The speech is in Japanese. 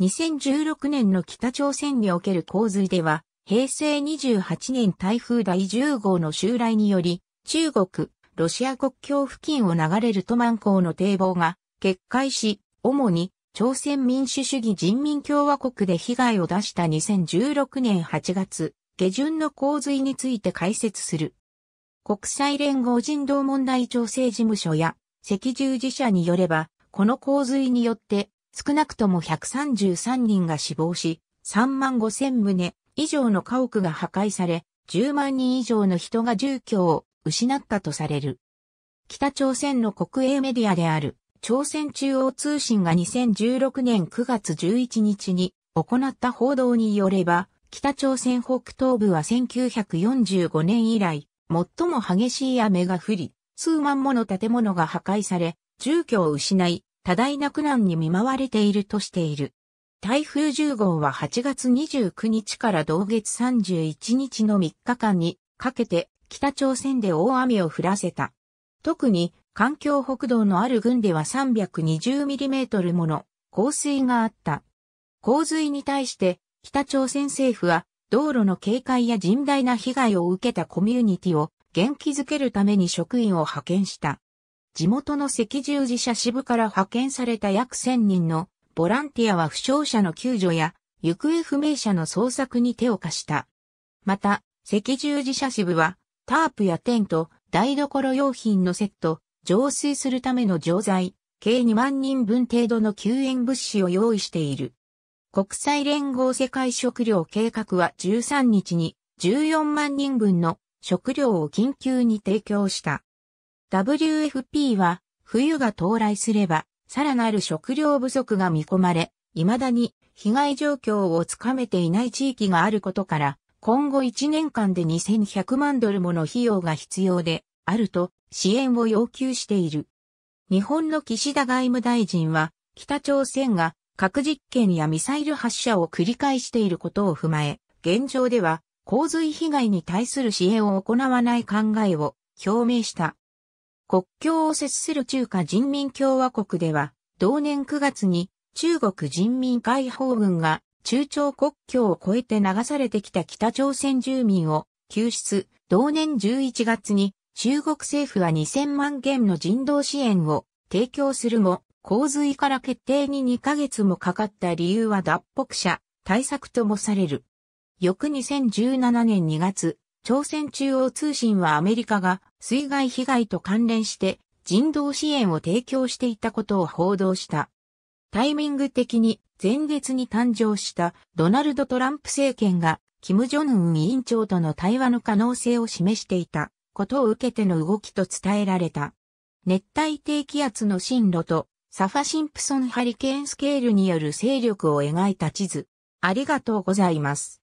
2016年の北朝鮮における洪水では、平成28年台風第10号の襲来により、中国、ロシア国境付近を流れるトマン港の堤防が決壊し、主に朝鮮民主主義人民共和国で被害を出した2016年8月、下旬の洪水について解説する。国際連合人道問題調整事務所や赤十字社によれば、この洪水によって少なくとも133人が死亡し、3万5千棟以上の家屋が破壊され、10万人以上の人が住居を失ったとされる。北朝鮮の国営メディアである朝鮮中央通信が2016年9月11日に行った報道によれば、北朝鮮北東部は1945年以来、最も激しい雨が降り、数万もの建物が破壊され、住居を失い、多大な苦難に見舞われているとしている。台風10号は8月29日から同月31日の3日間にかけて北朝鮮で大雨を降らせた。特に環境北道のある群では 320mm もの洪水があった。洪水に対して北朝鮮政府は道路の警戒や甚大な被害を受けたコミュニティを元気づけるために職員を派遣した。地元の赤十字社支部から派遣された約1000人のボランティアは負傷者の救助や行方不明者の捜索に手を貸した。また、赤十字社支部はタープやテント、台所用品のセット、浄水するための錠剤、計2万人分程度の救援物資を用意している。国際連合世界食糧計画は13日に14万人分の食料を緊急に提供した。WFP は冬が到来すればさらなる食料不足が見込まれ、未だに被害状況をつかめていない地域があることから、今後1年間で2100万ドルもの費用が必要であると支援を要求している。日本の岸田外務大臣は、北朝鮮が核実験やミサイル発射を繰り返していることを踏まえ、現状では洪水被害に対する支援を行わない考えを表明した。国境を接する中華人民共和国では、同年9月に中国人民解放軍が中朝国境を越えて流されてきた北朝鮮住民を救出、同年11月に中国政府は2000万元の人道支援を提供するも、洪水から決定に2ヶ月もかかった理由は脱北者、対策ともされる。翌2017年2月、朝鮮中央通信はアメリカが水害被害と関連して人道支援を提供していたことを報道した。タイミング的に前月に誕生したドナルド・トランプ政権がキム・ジョンウン委員長との対話の可能性を示していたことを受けての動きと伝えられた。熱帯低気圧の進路とサファ・シンプソンハリケーンスケールによる勢力を描いた地図。ありがとうございます。